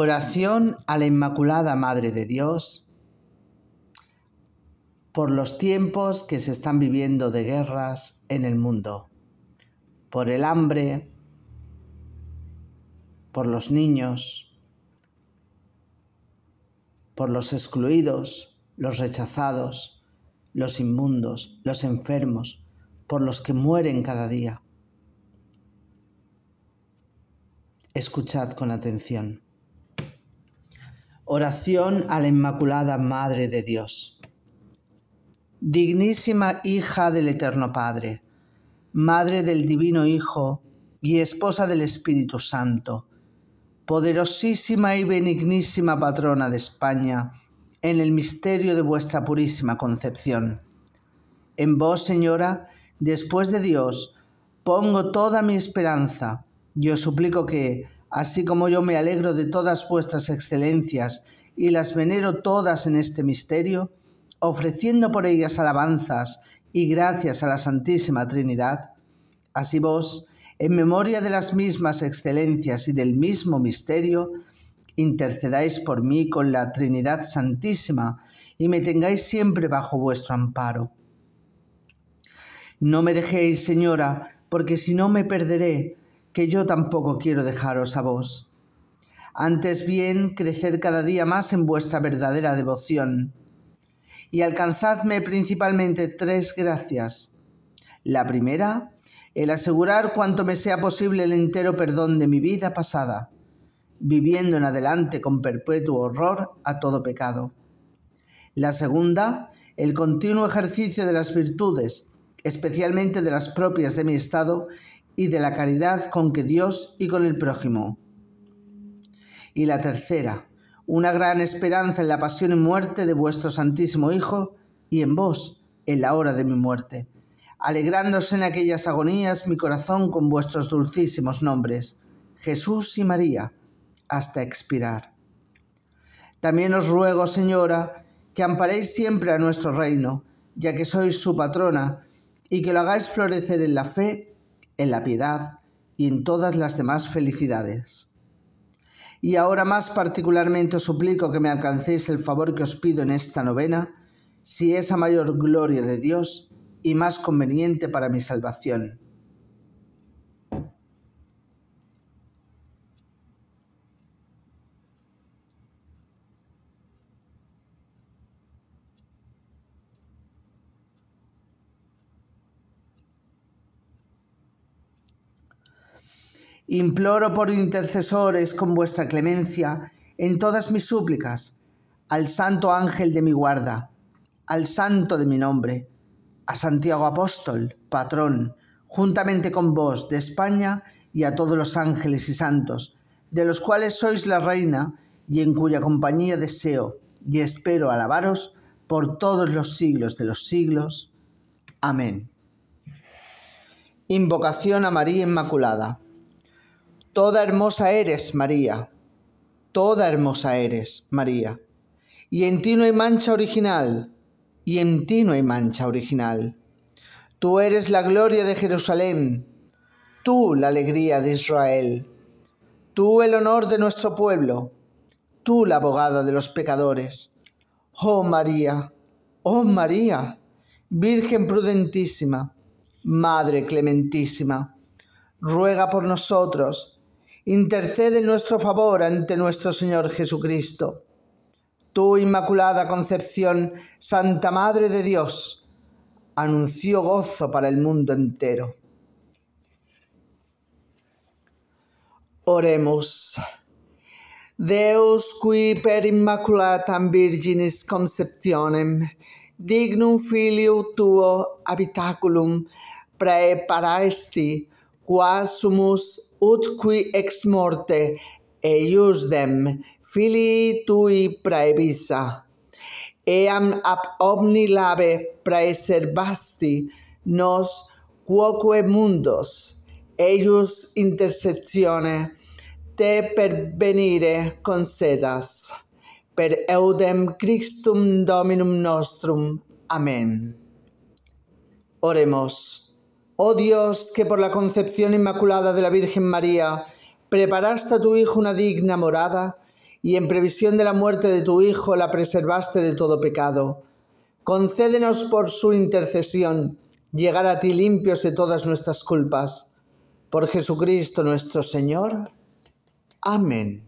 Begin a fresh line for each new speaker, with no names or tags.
Oración a la Inmaculada Madre de Dios por los tiempos que se están viviendo de guerras en el mundo, por el hambre, por los niños, por los excluidos, los rechazados, los inmundos, los enfermos, por los que mueren cada día. Escuchad con atención. Oración a la Inmaculada Madre de Dios. Dignísima hija del Eterno Padre, Madre del Divino Hijo y Esposa del Espíritu Santo, poderosísima y benignísima patrona de España, en el misterio de vuestra purísima concepción. En vos, Señora, después de Dios, pongo toda mi esperanza. y os suplico que, así como yo me alegro de todas vuestras excelencias y las venero todas en este misterio, ofreciendo por ellas alabanzas y gracias a la Santísima Trinidad, así vos, en memoria de las mismas excelencias y del mismo misterio, intercedáis por mí con la Trinidad Santísima y me tengáis siempre bajo vuestro amparo. No me dejéis, Señora, porque si no me perderé, que yo tampoco quiero dejaros a vos. Antes bien, crecer cada día más en vuestra verdadera devoción. Y alcanzadme principalmente tres gracias. La primera, el asegurar cuanto me sea posible el entero perdón de mi vida pasada, viviendo en adelante con perpetuo horror a todo pecado. La segunda, el continuo ejercicio de las virtudes, especialmente de las propias de mi estado y de la caridad con que Dios y con el prójimo. Y la tercera, una gran esperanza en la pasión y muerte de vuestro Santísimo Hijo y en vos en la hora de mi muerte. Alegrándose en aquellas agonías mi corazón con vuestros dulcísimos nombres, Jesús y María, hasta expirar. También os ruego, Señora, que amparéis siempre a nuestro reino, ya que sois su patrona, y que lo hagáis florecer en la fe en la piedad y en todas las demás felicidades. Y ahora más particularmente os suplico que me alcancéis el favor que os pido en esta novena, si es a mayor gloria de Dios y más conveniente para mi salvación Imploro por intercesores con vuestra clemencia en todas mis súplicas, al santo ángel de mi guarda, al santo de mi nombre, a Santiago Apóstol, patrón, juntamente con vos de España y a todos los ángeles y santos, de los cuales sois la reina y en cuya compañía deseo y espero alabaros por todos los siglos de los siglos. Amén. Invocación a María Inmaculada. Toda hermosa eres, María. Toda hermosa eres, María. Y en ti no hay mancha original. Y en ti no hay mancha original. Tú eres la gloria de Jerusalén. Tú la alegría de Israel. Tú el honor de nuestro pueblo. Tú la abogada de los pecadores. Oh María, oh María, Virgen prudentísima, Madre clementísima, ruega por nosotros intercede en nuestro favor ante nuestro Señor Jesucristo. Tu Inmaculada Concepción, Santa Madre de Dios, anunció gozo para el mundo entero. Oremos. Deus qui per immaculatam virginis conceptionem dignum filiu tuo habitaculum praeparasti quasumus ut qui ex morte eiusdem filii tui praebisa. Eam ab omni labe praeservasti nos quoque mundos, eius intersezione te pervenire concedas. Per eudem Christum Dominum Nostrum. Amen. Oremos. Oh Dios, que por la concepción inmaculada de la Virgen María preparaste a tu Hijo una digna morada y en previsión de la muerte de tu Hijo la preservaste de todo pecado. Concédenos por su intercesión llegar a ti limpios de todas nuestras culpas. Por Jesucristo nuestro Señor. Amén.